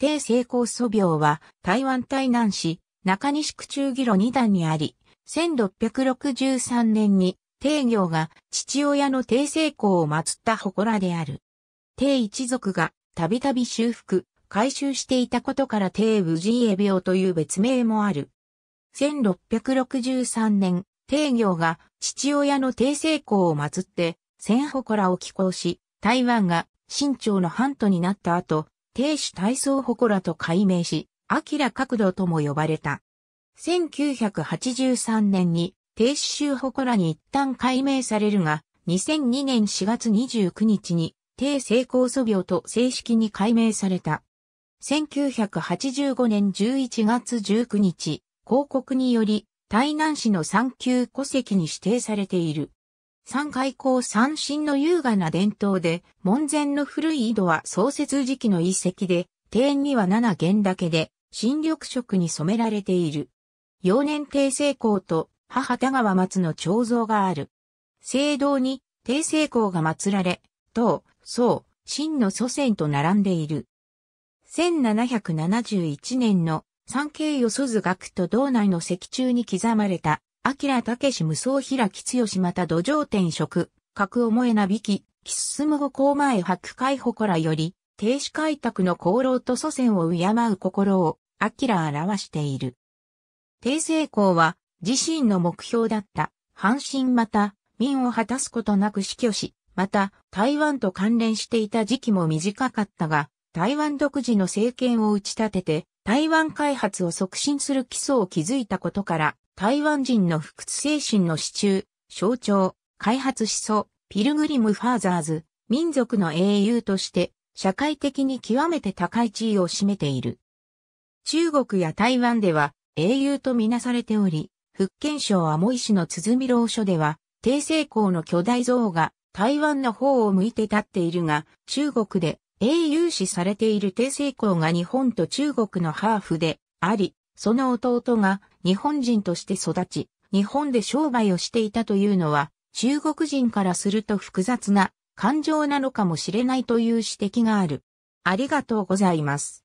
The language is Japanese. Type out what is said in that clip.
低成功素廟は台湾台南市中西区中義路二段にあり、1663年に帝行が父親の帝成功を祀った祠である。帝一族がたびたび修復、改修していたことから帝無事家病という別名もある。1663年、帝行が父親の帝成功を祀って、千祠を寄港し、台湾が清朝の半島になった後、低主体操祠と改名し、ア角度とも呼ばれた。1983年に低視州祠に一旦改名されるが、2002年4月29日に低成功素病と正式に改名された。1985年11月19日、広告により、台南市の産級戸籍に指定されている。三開口三神の優雅な伝統で、門前の古い井戸は創設時期の遺跡で、庭園には七弦だけで、新緑色に染められている。幼年帝聖公と母田川松の彫像がある。聖堂に帝聖公が祀られ、唐、宋、真の祖先と並んでいる。1771年の三景予祖図学と道内の石柱に刻まれた明武志無双平吉吉また土壌転職、格思えなびき、キッスム語前白海祠より、停止開拓の功労と祖先を敬う心を、アキラ表している。帝成功は、自身の目標だった、阪神また、民を果たすことなく死去し、また、台湾と関連していた時期も短かったが、台湾独自の政権を打ち立てて、台湾開発を促進する基礎を築いたことから、台湾人の不屈精神の支柱、象徴、開発思想、ピルグリム・ファーザーズ、民族の英雄として、社会的に極めて高い地位を占めている。中国や台湾では英雄とみなされており、福建省アモイ市の鼓楼書では、低成功の巨大像が台湾の方を向いて立っているが、中国で英雄視されている低成功が日本と中国のハーフであり、その弟が日本人として育ち、日本で商売をしていたというのは、中国人からすると複雑な感情なのかもしれないという指摘がある。ありがとうございます。